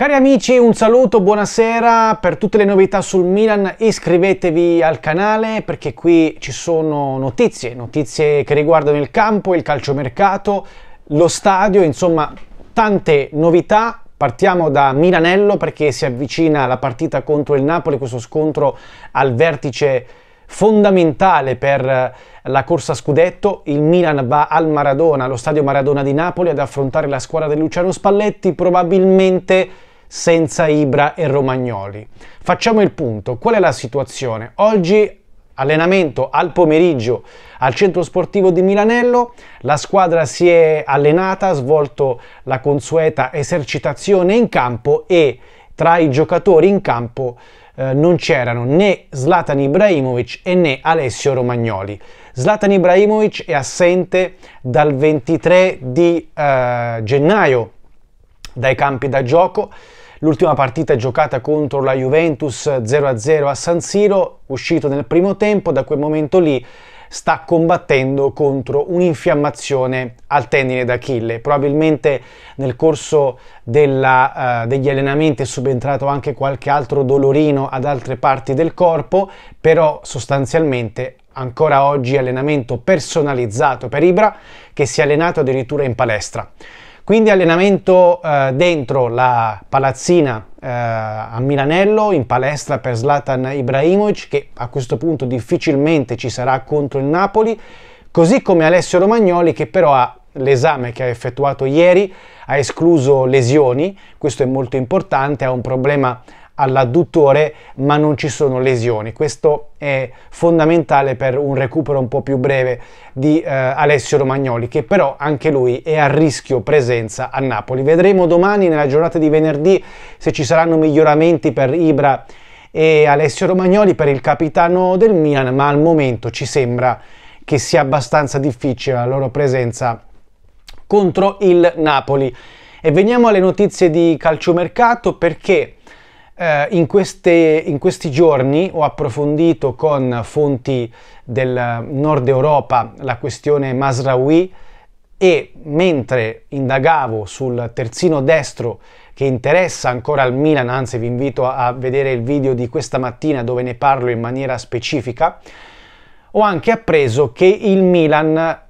Cari amici, un saluto, buonasera. Per tutte le novità sul Milan iscrivetevi al canale perché qui ci sono notizie, notizie che riguardano il campo, il calciomercato, lo stadio, insomma tante novità. Partiamo da Milanello perché si avvicina la partita contro il Napoli, questo scontro al vertice fondamentale per eh, la corsa scudetto. Il Milan va al Maradona, allo stadio Maradona di Napoli ad affrontare la squadra di Luciano Spalletti, probabilmente senza Ibra e Romagnoli. Facciamo il punto, qual è la situazione? Oggi allenamento al pomeriggio al centro sportivo di Milanello, la squadra si è allenata, ha svolto la consueta esercitazione in campo e tra i giocatori in campo eh, non c'erano né Zlatan Ibrahimovic e né Alessio Romagnoli. Zlatan Ibrahimovic è assente dal 23 di eh, gennaio dai campi da gioco L'ultima partita è giocata contro la Juventus 0-0 a San Siro, uscito nel primo tempo, da quel momento lì sta combattendo contro un'infiammazione al tendine d'Achille. Probabilmente nel corso della, uh, degli allenamenti è subentrato anche qualche altro dolorino ad altre parti del corpo, però sostanzialmente ancora oggi allenamento personalizzato per Ibra che si è allenato addirittura in palestra. Quindi allenamento eh, dentro la palazzina eh, a Milanello in palestra per Zlatan Ibrahimovic che a questo punto difficilmente ci sarà contro il Napoli, così come Alessio Romagnoli che però ha l'esame che ha effettuato ieri ha escluso lesioni, questo è molto importante, ha un problema all'adduttore ma non ci sono lesioni. Questo è fondamentale per un recupero un po' più breve di eh, Alessio Romagnoli che però anche lui è a rischio presenza a Napoli. Vedremo domani nella giornata di venerdì se ci saranno miglioramenti per Ibra e Alessio Romagnoli per il capitano del Milan ma al momento ci sembra che sia abbastanza difficile la loro presenza contro il Napoli. E veniamo alle notizie di calciomercato perché eh, in, queste, in, questi giorni ho approfondito con fonti del nord Europa la questione Masraoui e mentre indagavo sul terzino destro che interessa ancora al Milan, anzi vi invito a vedere il video di questa mattina dove ne parlo in maniera specifica, ho anche appreso che il Milan,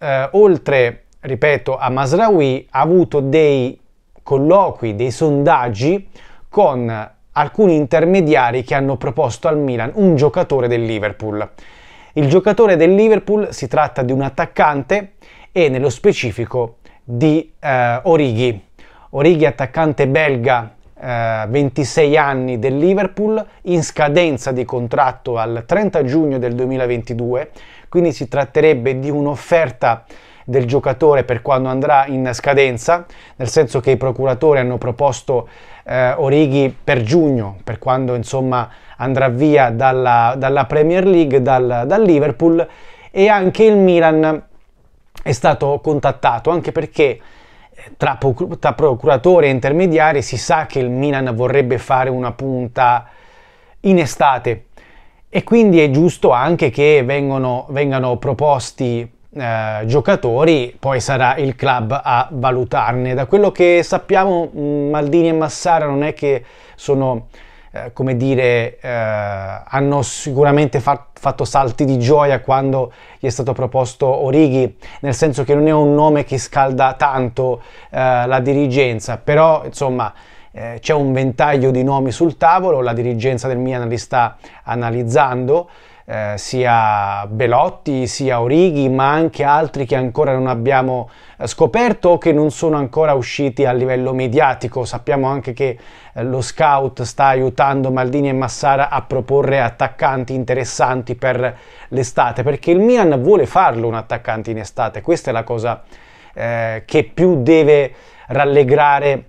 eh, oltre, ripeto, a Masraoui, ha avuto dei colloqui, dei sondaggi con alcuni intermediari che hanno proposto al Milan un giocatore del Liverpool. Il giocatore del Liverpool si tratta di un attaccante e nello specifico di eh, Orighi. Orighi attaccante belga, eh, 26 anni del Liverpool, in scadenza di contratto al 30 giugno del 2022, quindi si tratterebbe di un'offerta del giocatore per quando andrà in scadenza, nel senso che i procuratori hanno proposto eh, Orighi per giugno, per quando insomma andrà via dalla, dalla Premier League, dal, dal Liverpool e anche il Milan è stato contattato, anche perché eh, tra, tra procuratori e intermediari si sa che il Milan vorrebbe fare una punta in estate e quindi è giusto anche che vengano, vengano proposti eh, giocatori, poi sarà il club a valutarne. Da quello che sappiamo, mm, Maldini e Massara non è che sono, eh, come dire, eh, hanno sicuramente fa- fatto salti di gioia quando gli è stato proposto Orighi, nel senso che non è un nome che scalda tanto eh, la dirigenza, però insomma. Eh, c'è un ventaglio di nomi sul tavolo, la dirigenza del Milan li sta analizzando, eh, sia Belotti, sia Orighi, ma anche altri che ancora non abbiamo eh, scoperto o che non sono ancora usciti a livello mediatico. Sappiamo anche che eh, lo scout sta aiutando Maldini e Massara a proporre attaccanti interessanti per l'estate, perché il Milan vuole farlo un attaccante in estate, questa è la cosa eh, che più deve rallegrare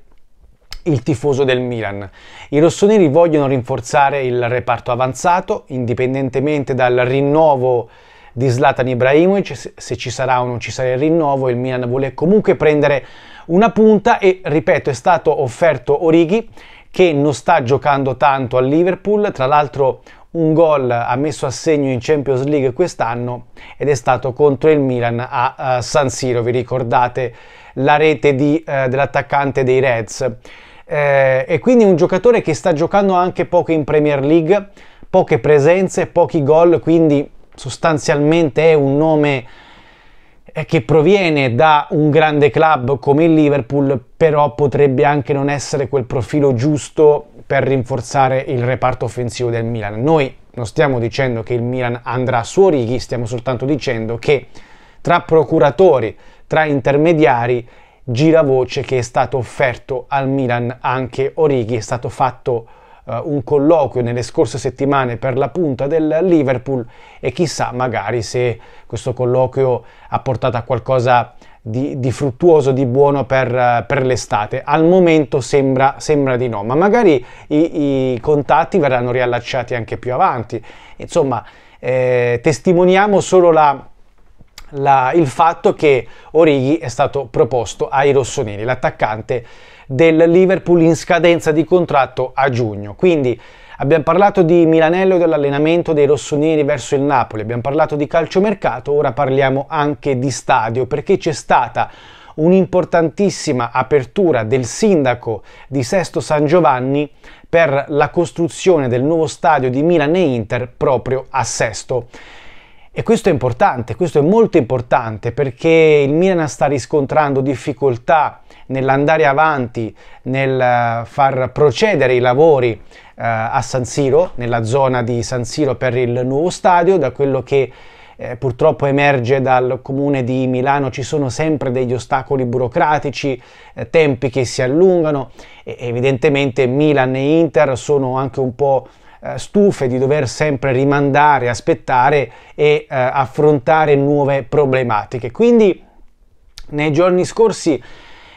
il tifoso del Milan. I rossoneri vogliono rinforzare il reparto avanzato, indipendentemente dal rinnovo di Zlatan Ibrahimovic, se ci sarà o non ci sarà il rinnovo, il Milan vuole comunque prendere una punta e, ripeto, è stato offerto Orighi che non sta giocando tanto al Liverpool, tra l'altro un gol ha messo a segno in Champions League quest'anno ed è stato contro il Milan a, San Siro, vi ricordate la rete eh, dell'attaccante dei Reds eh, e quindi un giocatore che sta giocando anche poco in Premier League, poche presenze, pochi gol, quindi sostanzialmente è un nome eh, che proviene da un grande club come il Liverpool, però potrebbe anche non essere quel profilo giusto per rinforzare il reparto offensivo del Milan. Noi non stiamo dicendo che il Milan andrà a suo stiamo soltanto dicendo che tra procuratori, tra intermediari giravoce che è stato offerto al Milan anche Orighi, è stato fatto uh, un colloquio nelle scorse settimane per la punta del Liverpool e chissà magari se questo colloquio ha portato a qualcosa di, di fruttuoso, di buono per, uh, per l'estate. Al momento sembra, sembra, di no, ma magari i, i contatti verranno riallacciati anche più avanti. Insomma, eh, testimoniamo solo la la, il fatto che Orighi è stato proposto ai rossoneri, l'attaccante del Liverpool in scadenza di contratto a giugno. Quindi abbiamo parlato di Milanello e dell'allenamento dei rossoneri verso il Napoli, abbiamo parlato di calciomercato, ora parliamo anche di stadio perché c'è stata un'importantissima apertura del sindaco di Sesto San Giovanni per la costruzione del nuovo stadio di Milan e Inter proprio a Sesto. E questo è importante, questo è molto importante perché il Milan sta riscontrando difficoltà nell'andare avanti, nel eh, far procedere i lavori eh, a San Siro, nella zona di San Siro per il nuovo stadio, da quello che eh, purtroppo emerge dal comune di Milano ci sono sempre degli ostacoli burocratici, eh, tempi che si allungano e evidentemente Milan e Inter sono anche un po' Eh, stufe di dover sempre rimandare, aspettare e eh, affrontare nuove problematiche. Quindi nei giorni scorsi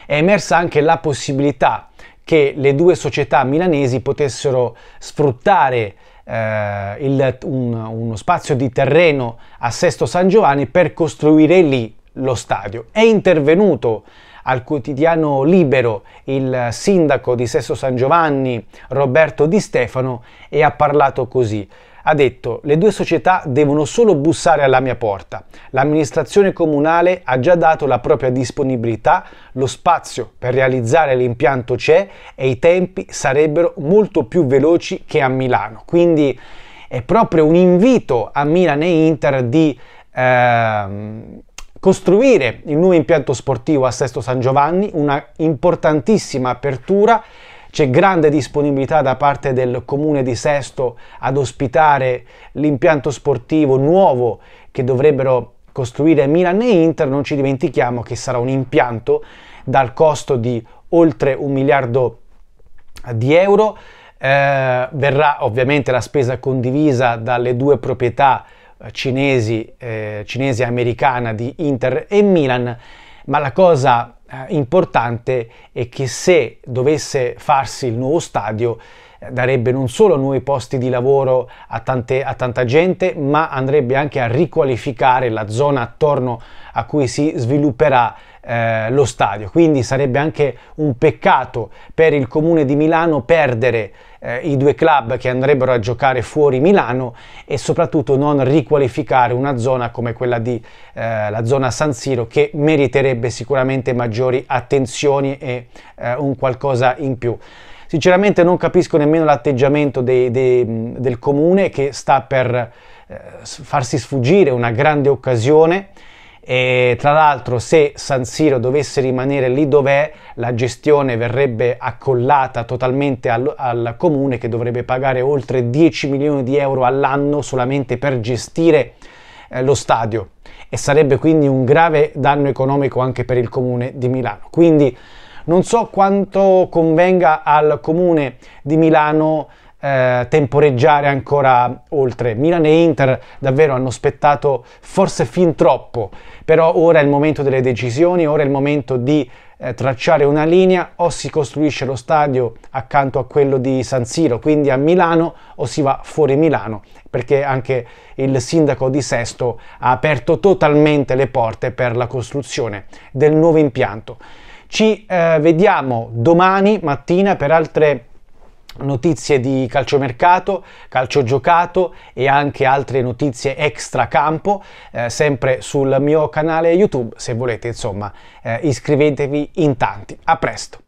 è emersa anche la possibilità che le due società milanesi potessero sfruttare eh, il, un, uno spazio di terreno a Sesto San Giovanni per costruire lì lo stadio. È intervenuto al quotidiano Libero il sindaco di Sesso San Giovanni Roberto Di Stefano e ha parlato così. Ha detto le due società devono solo bussare alla mia porta. L'amministrazione comunale ha già dato la propria disponibilità, lo spazio per realizzare l'impianto c'è e i tempi sarebbero molto più veloci che a Milano. Quindi è proprio un invito a Milan e Inter di... Ehm, costruire il nuovo impianto sportivo a Sesto San Giovanni, una importantissima apertura. C'è grande disponibilità da parte del comune di Sesto ad ospitare l'impianto sportivo nuovo che dovrebbero costruire Milan e Inter. Non ci dimentichiamo che sarà un impianto dal costo di oltre un miliardo di euro. Eh, verrà ovviamente la spesa condivisa dalle due proprietà eh, cinesi, eh, cinese americana di Inter e Milan, ma la cosa eh, importante è che se dovesse farsi il nuovo stadio eh, darebbe non solo nuovi posti di lavoro a, tante, a tanta gente, ma andrebbe anche a riqualificare la zona attorno a cui si svilupperà eh, lo stadio. Quindi sarebbe anche un peccato per il comune di Milano perdere eh, i due club che andrebbero a giocare fuori Milano e soprattutto non riqualificare una zona come quella di eh, la zona San Siro che meriterebbe sicuramente maggiori attenzioni e eh, un qualcosa in più. Sinceramente non capisco nemmeno l'atteggiamento dei, dei, del comune che sta per eh, farsi sfuggire una grande occasione e tra l'altro se San Siro dovesse rimanere lì dov'è la gestione verrebbe accollata totalmente al, al, comune che dovrebbe pagare oltre 10 milioni di euro all'anno solamente per gestire eh, lo stadio e sarebbe quindi un grave danno economico anche per il comune di Milano. Quindi non so quanto convenga al comune di Milano eh, temporeggiare ancora oltre. Milan e Inter davvero hanno aspettato forse fin troppo, però ora è il momento delle decisioni, ora è il momento di eh, tracciare una linea, o si costruisce lo stadio accanto a quello di San Siro, quindi a Milano, o si va fuori Milano, perché anche il sindaco di Sesto ha aperto totalmente le porte per la costruzione del nuovo impianto. Ci eh, vediamo domani mattina per altre notizie di calciomercato, calcio giocato e anche altre notizie extra campo eh, sempre sul mio canale YouTube se volete insomma eh, iscrivetevi in tanti. A presto!